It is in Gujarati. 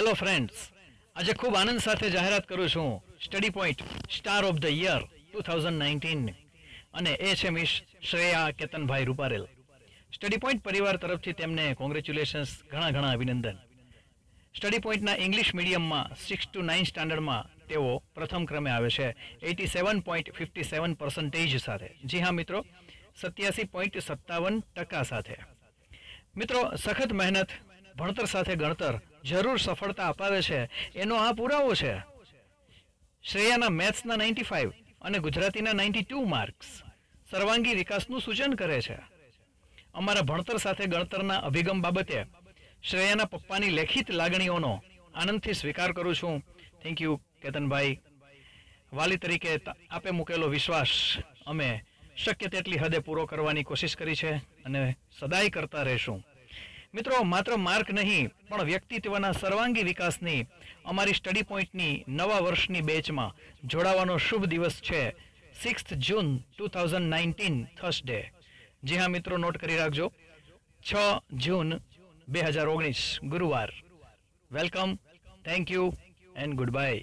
હેલો ફ્રેન્ડ્સ આજે ખૂબ આનંદ સાથે જાહેરાત કરું છું Study Point star of the year two thousand નાઇન્ટીનની અને એ છે miss Shreya Ketanbhai Ruparel Study Point પરિવાર તરફથી તેમને કોંગ્રેચ્યુલેશન્સ ઘણા ઘણા અભિનંદન સ્ટડી પોઈન્ટના ઇંગ્લિશ મીડિયમમાં સિક્સ ટુ નાઇન સ્ટાન્ડર્ડમાં તેઓ પ્રથમ ક્રમે આવે છે eighty seven point fifty seven percentage સાથે જી હા મિત્રો સત્યાસી પોઈન્ટ સત્તાવન ટકા સાથે મિત્રો સખત મહેનત ભણતર સાથે ગણતર જરૂર સફળતા અપાવે છે એનો આ પુરાવો છે શ્રેયાના મેથ્સના નાઇન્ટી ફાઇવ અને ગુજરાતીના નાઇન્ટી ટુ માર્ક્સ સર્વાંગી વિકાસનું સૂચન કરે છે અમારા ભણતર સાથે ગણતરના અભિગમ બાબતે શ્રેયાના પપ્પાની લેખિત લાગણીઓનો આનંદથી સ્વીકાર કરું છું થેન્ક યુ કેતનભાઈ વાલી તરીકે આપે મૂકેલો વિશ્વાસ અમે શક્ય તેટલી હદે પૂરો કરવાની કોશિશ કરી છે અને સદાય કરતા રહેશું મિત્રો માત્ર માર્ક નહીં પણ વ્યક્તિત્વના સર્વાંગી વિકાસની અમારી સ્ટડી પોઈન્ટની નવા વર્ષની બેચમાં જોડાવાનો શુભ દિવસ છે sixth June two thousand nineteen Thursday જી હા મિત્રો નોટ કરી રાખજો છ જૂન બે હજાર ઓગણીસ ગુરુવાર welcome thank you and good bye